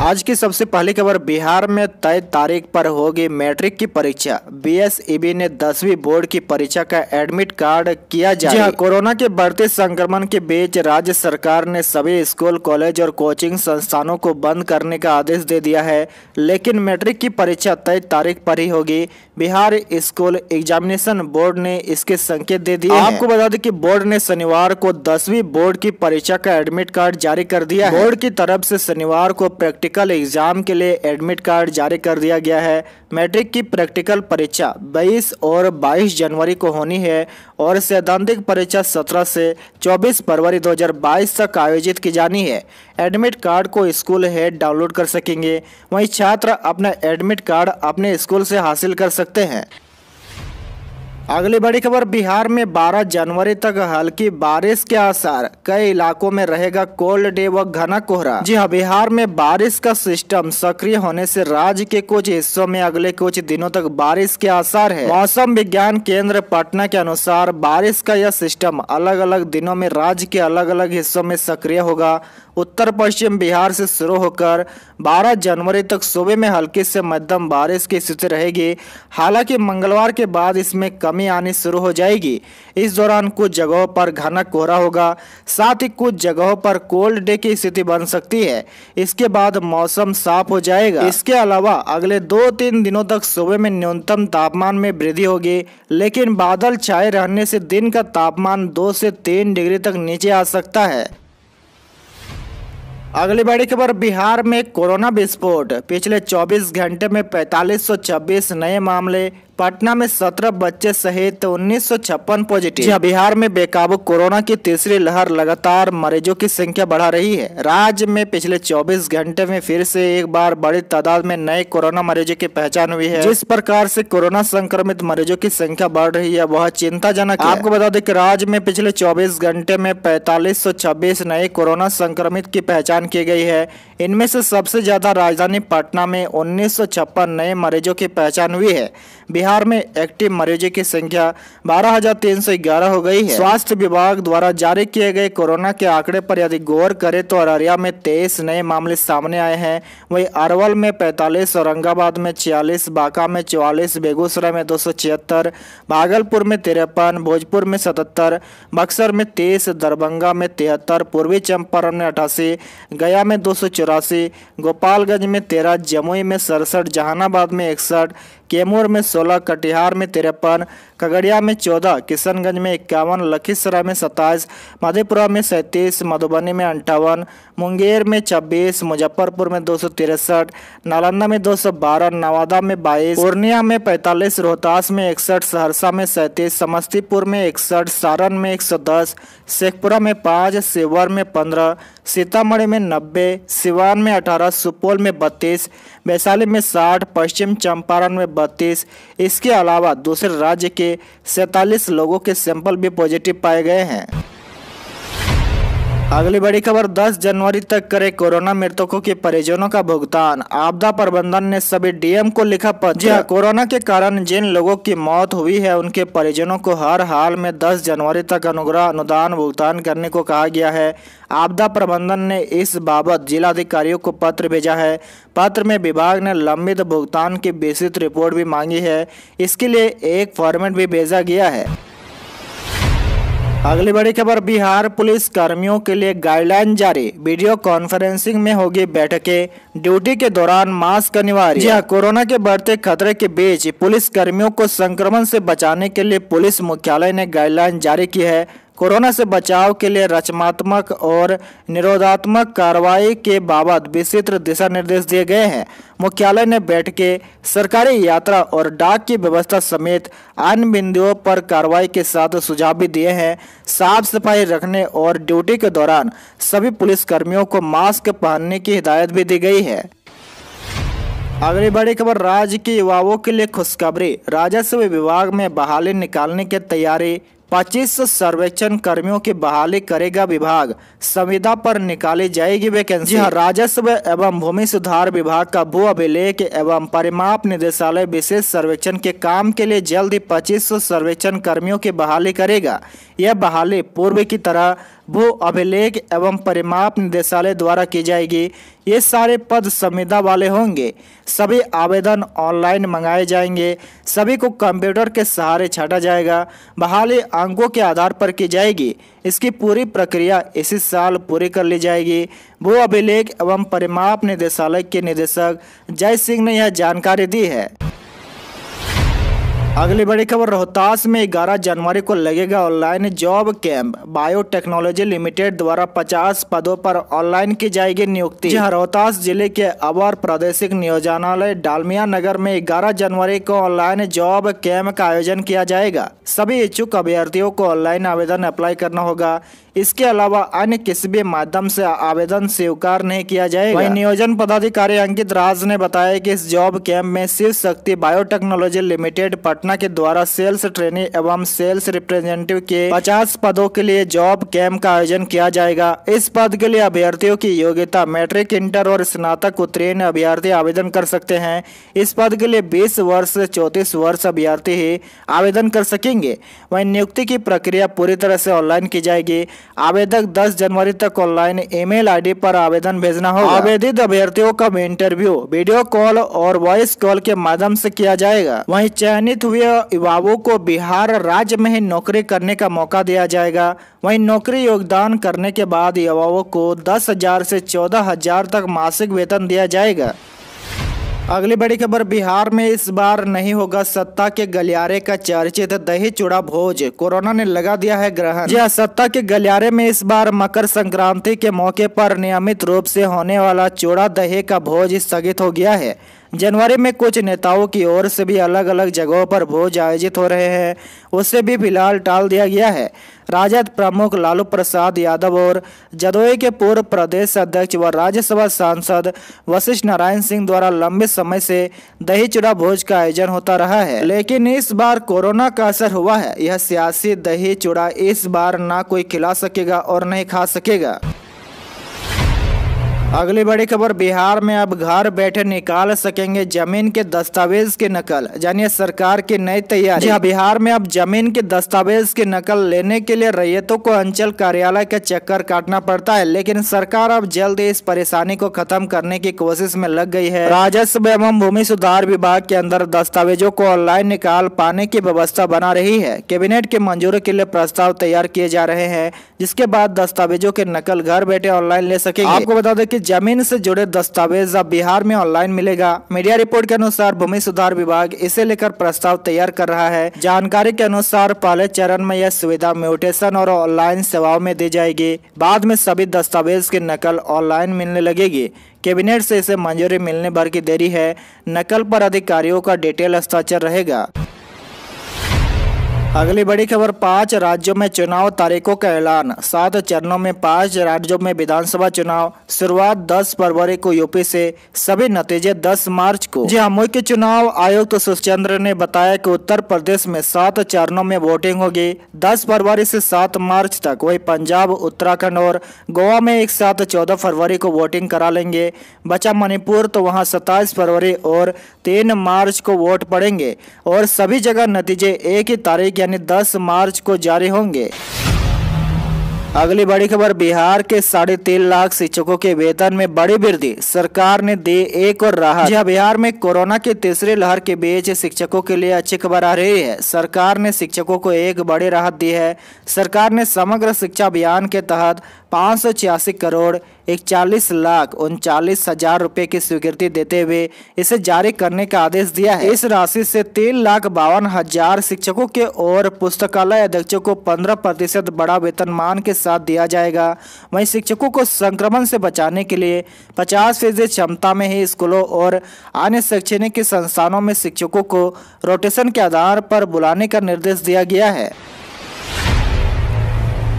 आज की सबसे पहली खबर बिहार में तय तारीख पर होगी मैट्रिक की परीक्षा बीएसईबी ने दसवीं बोर्ड की परीक्षा का एडमिट कार्ड किया जाए हाँ, कोरोना के बढ़ते संक्रमण के बीच राज्य सरकार ने सभी स्कूल कॉलेज और कोचिंग संस्थानों को बंद करने का आदेश दे दिया है लेकिन मैट्रिक की परीक्षा तय तारीख पर ही होगी बिहार स्कूल एग्जामिनेशन बोर्ड ने इसके संकेत दे दिए आपको बता दें की बोर्ड ने शनिवार को दसवीं बोर्ड की परीक्षा का एडमिट कार्ड जारी कर दिया बोर्ड की तरफ ऐसी शनिवार को प्रैक्टिस प्रैक्टिकल एग्ज़ाम के लिए एडमिट कार्ड जारी कर दिया गया है मैट्रिक की प्रैक्टिकल परीक्षा 22 और 22 जनवरी को होनी है और सैद्धांतिक परीक्षा 17 से 24 फरवरी 2022 तक आयोजित की जानी है एडमिट कार्ड को स्कूल हेड डाउनलोड कर सकेंगे वहीं छात्र अपना एडमिट कार्ड अपने स्कूल से हासिल कर सकते हैं अगली बड़ी खबर बिहार में 12 जनवरी तक हल्की बारिश के आसार कई इलाकों में रहेगा कोल्ड डे व घना कोहरा जी हाँ बिहार में बारिश का सिस्टम सक्रिय होने से राज्य के कुछ हिस्सों में अगले कुछ दिनों तक बारिश के आसार है मौसम विज्ञान केंद्र पटना के अनुसार बारिश का यह सिस्टम अलग अलग दिनों में राज्य के अलग अलग हिस्सों में सक्रिय होगा उत्तर पश्चिम बिहार से शुरू होकर 12 जनवरी तक सुबह में हल्की से मध्यम बारिश की स्थिति रहेगी हालांकि मंगलवार के बाद इसमें कमी कमी आनी शुरू हो जाएगी इस दौरान कुछ जगहों पर घना कोहरा होगा साथ ही कुछ जगहों पर कोल्ड डे की स्थिति बन सकती है इसके बाद मौसम साफ हो जाएगा इसके अलावा अगले दो तीन दिनों तक सुबह में न्यूनतम तापमान में वृद्धि होगी लेकिन बादल छाए रहने से दिन का तापमान दो से तीन डिग्री तक नीचे आ सकता है अगली बड़ी खबर बिहार में कोरोना विस्फोट पिछले 24 घंटे में 4526 नए मामले पटना में सत्रह बच्चे सहित उन्नीस पॉजिटिव बिहार में बेकाबू कोरोना की तीसरी लहर लगातार मरीजों की संख्या बढ़ा रही है राज्य में पिछले 24 घंटे में फिर से एक बार बड़ी तादाद में नए कोरोना मरीजों की पहचान हुई है जिस प्रकार से कोरोना संक्रमित मरीजों की संख्या बढ़ रही है वह चिंताजनक आपको बता दें कि राज्य में पिछले चौबीस घंटे में पैतालीस नए कोरोना संक्रमित की पहचान की गई है इनमें से सबसे ज्यादा राजधानी पटना में उन्नीस नए मरीजों की पहचान हुई है बिहार में एक्टिव मरीजों की संख्या बारह हो गई है स्वास्थ्य विभाग द्वारा जारी किए गए कोरोना के आंकड़े पर यदि गौर करें तो अररिया में तेईस नए मामले सामने आए हैं वहीं अरवल में पैंतालीस औरंगाबाद में छियालीस बांका में चौवालीस बेगूसराय में दो भागलपुर में तिरपन भोजपुर में सतहत्तर बक्सर में तेईस दरभंगा में तिहत्तर पूर्वी चंपारण में अठासी गया में दो गोपालगंज में तेरह जमुई में सड़सठ जहानाबाद में इकसठ कैमूर में सोलह कटिहार में तिरपन खगड़िया में चौदह किशनगंज में इक्यावन लखीसराय में सत्ताईस मधेपुरा में सैंतीस मधुबनी में अंठावन मुंगेर में छब्बीस मुजफ्फरपुर में दो सौ तिरसठ नालंदा में दो सौ बारह नवादा में बाईस पूर्णिया में पैंतालीस रोहतास में इकसठ सहरसा में सैंतीस समस्तीपुर में इकसठ सारण में एक सौ दस शेखपुरा में पाँच शिवहर में पंद्रह सीतामढ़ी में नब्बे सिवान में अठारह सुपौल में बत्तीस वैशाली में साठ पश्चिम चंपारण में बत्तीस इसके अलावा दूसरे राज्य के सैंतालीस लोगों के सैंपल भी पॉजिटिव पाए गए हैं अगली बड़ी खबर 10 जनवरी तक करे कोरोना मृतकों के परिजनों का भुगतान आपदा प्रबंधन ने सभी डीएम को लिखा पत्र जी हाँ, कोरोना के कारण जिन लोगों की मौत हुई है उनके परिजनों को हर हाल में 10 जनवरी तक अनुग्रह अनुदान भुगतान करने को कहा गया है आपदा प्रबंधन ने इस बाबत जिलाधिकारियों को पत्र भेजा है पत्र में विभाग ने लंबित भुगतान की विस्तृत रिपोर्ट भी मांगी है इसके लिए एक फॉर्मेट भी भेजा गया है अगली बड़ी खबर बिहार पुलिस कर्मियों के लिए गाइडलाइन जारी वीडियो कॉन्फ्रेंसिंग में होगी बैठकें ड्यूटी के दौरान मास्क अनिवार्य यह हाँ, कोरोना के बढ़ते खतरे के बीच पुलिस कर्मियों को संक्रमण से बचाने के लिए पुलिस मुख्यालय ने गाइडलाइन जारी की है कोरोना से बचाव के लिए रचनात्मक और निरोधात्मक कार्रवाई के बाबत विस्तृत दिशा निर्देश दिए गए हैं मुख्यालय ने के सरकारी यात्रा और डाक की व्यवस्था समेत अन्य बिंदुओं पर कार्रवाई के साथ सुझाव भी दिए हैं साफ सफाई रखने और ड्यूटी के दौरान सभी पुलिस कर्मियों को मास्क पहनने की हिदायत भी दी गई है अगली बड़ी खबर राज्य के युवाओं के लिए खुशखबरी राजस्व विभाग में बहाली निकालने की तैयारी पच्चीस सर्वेक्षण कर्मियों की बहाली करेगा विभाग संविदा पर निकाली जाएगी वैकेंसी हाँ, राजस्व एवं भूमि सुधार विभाग का भू अभिलेख एवं परिमाप निदेशालय विशेष सर्वेक्षण के काम के लिए जल्द ही पच्चीस सर्वेक्षण कर्मियों की बहाली करेगा यह बहाली पूर्व की तरह भू अभिलेख एवं परिमाप निदेशालय द्वारा की जाएगी ये सारे पद संविदा वाले होंगे सभी आवेदन ऑनलाइन मंगाए जाएंगे सभी को कंप्यूटर के सहारे छाटा जाएगा बहाली अंकों के आधार पर की जाएगी इसकी पूरी प्रक्रिया इसी साल पूरी कर ली जाएगी भू अभिलेख एवं परिमाप निदेशालय के निदेशक जय सिंह ने यह जानकारी दी है अगली बड़ी खबर रोहतास में 11 जनवरी को लगेगा online job camp biotechnology limited द्वारा 50 पदों पर ऑनलाइन की जाएगी नियुक्ति रोहतास जिले के अवर प्रादेशिक नियोजनालय डालमिया नगर में 11 जनवरी को ऑनलाइन जॉब कैंप का आयोजन किया जाएगा सभी इच्छुक अभ्यर्थियों को ऑनलाइन आवेदन अप्लाई करना होगा इसके अलावा अन्य किसी भी माध्यम से आवेदन स्वीकार नहीं किया जाएगा नियोजन पदाधिकारी अंकित राज ने बताया कि इस जॉब कैंप में शिव शक्ति बायोटेक्नोलॉजी लिमिटेड पर पटना के द्वारा सेल्स ट्रेनिंग एवं सेल्स रिप्रेजेंटेटिव के 50 पदों के लिए जॉब कैंप का आयोजन किया जाएगा इस पद के लिए अभ्यर्थियों की योग्यता मैट्रिक इंटर और स्नातक उत्तीर्ण अभ्यर्थी आवेदन कर सकते हैं इस पद के लिए बीस वर्ष से चौतीस वर्ष अभ्यर्थी ही आवेदन कर सकेंगे वही नियुक्ति की प्रक्रिया पूरी तरह से ऑनलाइन की जाएगी आवेदक दस जनवरी तक ऑनलाइन ईमेल आईडी पर आवेदन भेजना होगा आवेदित अभ्यर्थियों का इंटरव्यू वीडियो कॉल और वॉइस कॉल के माध्यम से किया जाएगा वहीं चयनित हुए युवाओं को बिहार राज्य में नौकरी करने का मौका दिया जाएगा वहीं नौकरी योगदान करने के बाद युवाओं को दस हजार से चौदह हजार तक मासिक वेतन दिया जाएगा अगली बड़ी खबर बिहार में इस बार नहीं होगा सत्ता के गलियारे का चर्चित दही चूड़ा भोज कोरोना ने लगा दिया है ग्रहण यह हाँ, सत्ता के गलियारे में इस बार मकर संक्रांति के मौके पर नियमित रूप से होने वाला चूड़ा दही का भोज स्थगित हो गया है जनवरी में कुछ नेताओं की ओर से भी अलग अलग जगहों पर भोज आयोजित हो रहे हैं उसे भी फिलहाल टाल दिया गया है राजद प्रमुख लालू प्रसाद यादव और जदोई के पूर्व प्रदेश अध्यक्ष व राज्यसभा सांसद वशिष्ठ नारायण सिंह द्वारा लंबे समय से दही चूड़ा भोज का आयोजन होता रहा है लेकिन इस बार कोरोना का असर हुआ है यह सियासी दही चूड़ा इस बार ना कोई खिला सकेगा और नहीं खा सकेगा अगली बड़ी खबर बिहार में अब घर बैठे निकाल सकेंगे जमीन के दस्तावेज की नकल जानिए सरकार की नई तैयारी जी हाँ। बिहार में अब जमीन के दस्तावेज की नकल लेने के लिए रैयतों को अंचल कार्यालय का चक्कर काटना पड़ता है लेकिन सरकार अब जल्द इस परेशानी को खत्म करने की कोशिश में लग गई है राजस्व एवं भूमि सुधार विभाग के अंदर दस्तावेजों को ऑनलाइन निकाल पाने की व्यवस्था बना रही है कैबिनेट के मंजूरी के लिए प्रस्ताव तैयार किए जा रहे हैं जिसके बाद दस्तावेजों के नकल घर बैठे ऑनलाइन ले सके आपको बता दें कि जमीन से जुड़े दस्तावेज अब बिहार में ऑनलाइन मिलेगा मीडिया रिपोर्ट के अनुसार भूमि सुधार विभाग इसे लेकर प्रस्ताव तैयार कर रहा है जानकारी के अनुसार पहले चरण में यह सुविधा म्यूटेशन और ऑनलाइन सेवाओं में दी जाएगी बाद में सभी दस्तावेज की नकल ऑनलाइन मिलने लगेगी कैबिनेट से इसे मंजूरी मिलने भर की देरी है नकल पर अधिकारियों का डिटेल हस्ताक्षर रहेगा अगली बड़ी खबर पांच राज्यों में चुनाव तारीखों का ऐलान सात चरणों में पांच राज्यों में विधानसभा चुनाव शुरुआत 10 फरवरी को यूपी से सभी नतीजे 10 मार्च को जी हाँ मुख्य चुनाव आयुक्त तो सुचंद्र ने बताया कि उत्तर प्रदेश में सात चरणों में वोटिंग होगी 10 फरवरी से 7 मार्च तक वही पंजाब उत्तराखंड और गोवा में एक साथ चौदह फरवरी को वोटिंग करा लेंगे बचा मणिपुर तो वहाँ सत्ताईस फरवरी और तीन मार्च को वोट पड़ेंगे और सभी जगह नतीजे एक ही तारीख यानी 10 मार्च को जारी होंगे अगली बड़ी खबर बिहार के साढ़े तीन लाख शिक्षकों के वेतन में बड़ी वृद्धि सरकार ने दी एक और राहत यह हाँ, बिहार में कोरोना के तीसरी लहर के बीच शिक्षकों के लिए अच्छी खबर आ रही है सरकार ने शिक्षकों को एक बड़ी राहत दी है सरकार ने समग्र शिक्षा अभियान के तहत पाँच सौ छियासी करोड़ इकचालीस लाख उनचालीस हजार रुपये की स्वीकृति देते हुए इसे जारी करने का आदेश दिया है इस राशि से तीन लाख बावन हजार शिक्षकों के और पुस्तकालय अध्यक्षों को पंद्रह प्रतिशत बड़ा वेतनमान के साथ दिया जाएगा वहीं शिक्षकों को संक्रमण से बचाने के लिए पचास फीसदी क्षमता में ही स्कूलों और अन्य शैक्षणिक संस्थानों में शिक्षकों को रोटेशन के आधार पर बुलाने का निर्देश दिया गया है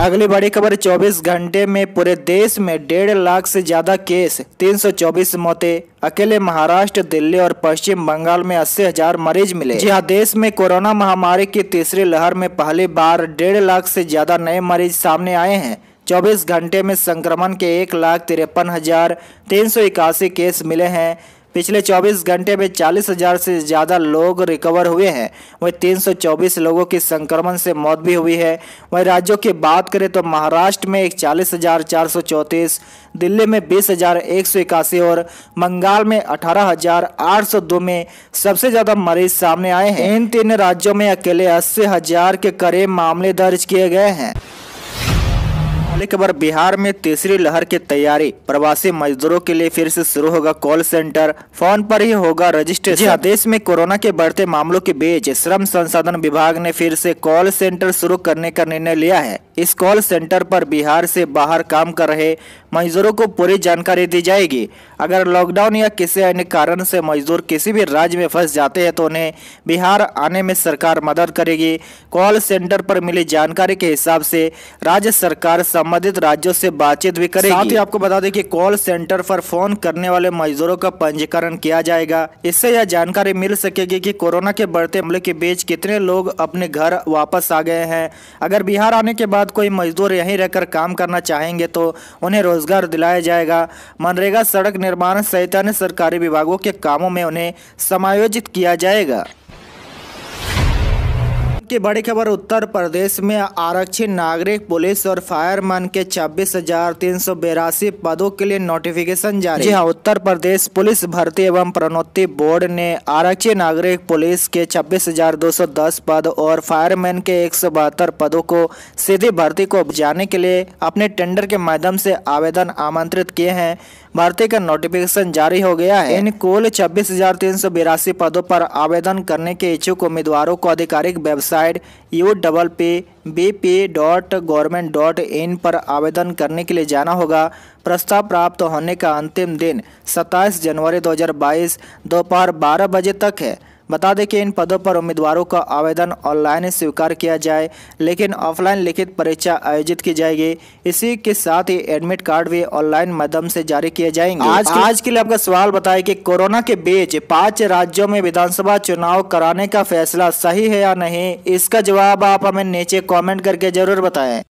अगली बड़ी खबर 24 घंटे में पूरे देश में डेढ़ लाख से ज्यादा केस 324 मौतें अकेले महाराष्ट्र दिल्ली और पश्चिम बंगाल में अस्सी हजार मरीज मिले जी हाँ देश में कोरोना महामारी की तीसरी लहर में पहली बार डेढ़ लाख से ज्यादा नए मरीज सामने आए हैं 24 घंटे में संक्रमण के एक लाख तिरपन हजार तीन सौ इक्यासी केस मिले हैं पिछले 24 घंटे में 40,000 से ज़्यादा लोग रिकवर हुए हैं वहीं 324 लोगों की संक्रमण से मौत भी हुई है वहीं राज्यों की बात करें तो महाराष्ट्र में इकचालीस दिल्ली में बीस और बंगाल में दो में सबसे ज़्यादा मरीज सामने आए हैं इन तीन राज्यों में अकेले अस्सी के करीब मामले दर्ज किए गए हैं पहली खबर बिहार में तीसरी लहर की तैयारी प्रवासी मजदूरों के लिए फिर से शुरू होगा कॉल सेंटर फोन पर ही होगा रजिस्ट्रेशन हाँ, देश में कोरोना के बढ़ते मामलों के बीच श्रम संसाधन विभाग ने फिर से कॉल सेंटर शुरू करने का निर्णय लिया है इस कॉल सेंटर पर बिहार से बाहर काम कर रहे मजदूरों को पूरी जानकारी दी जाएगी अगर लॉकडाउन या किसी अन्य कारण से मजदूर किसी भी राज्य में फंस जाते हैं तो उन्हें बिहार आने में सरकार मदद करेगी कॉल सेंटर पर मिली जानकारी के हिसाब से राज्य सरकार संबंधित राज्यों से बातचीत भी करेगी साथ ही आपको बता दें कि कॉल सेंटर पर फोन करने वाले मजदूरों का पंजीकरण किया जाएगा इससे यह जानकारी मिल सकेगी की कोरोना के बढ़ते हमले के बीच कितने लोग अपने घर वापस आ गए हैं अगर बिहार आने के बाद कोई मजदूर यही रहकर काम करना चाहेंगे तो उन्हें रोजगार दिलाया जाएगा मनरेगा सड़क निर्माण सहित अन्य सरकारी विभागों के कामों में उन्हें समायोजित किया जाएगा की बड़ी खबर उत्तर प्रदेश में आरक्षित नागरिक पुलिस और फायरमैन के छब्बीस हजार तीन सौ बेरासी पदों के लिए नोटिफिकेशन जारी जी हाँ उत्तर प्रदेश पुलिस भर्ती एवं प्रणोत्ति बोर्ड ने आरक्षित नागरिक पुलिस के छब्बीस हजार दो सौ दस पद और फायरमैन के एक सौ बहत्तर पदों को सीधी भर्ती को जाने के लिए अपने टेंडर के माध्यम से आवेदन आमंत्रित किए हैं भर्ती का नोटिफिकेशन जारी हो गया है इन कुल छब्बीस हजार तीन सौ बिरासी पदों पर आवेदन करने के इच्छुक उम्मीदवारों को आधिकारिक website website U double P B P dot government dot in पर आवेदन करने के लिए जाना होगा प्रस्ताव प्राप्त होने का अंतिम दिन 27 जनवरी 2022 दोपहर 12 बजे तक है बता दें कि इन पदों पर उम्मीदवारों का आवेदन ऑनलाइन स्वीकार किया जाए लेकिन ऑफलाइन लिखित परीक्षा आयोजित की जाएगी इसी के साथ ही एडमिट कार्ड भी ऑनलाइन माध्यम से जारी किए जाएंगे आज के, आज के लिए आपका सवाल बताए कि कोरोना के बीच पांच राज्यों में विधानसभा चुनाव कराने का फैसला सही है या नहीं इसका जवाब आप हमें नीचे कॉमेंट करके जरूर बताए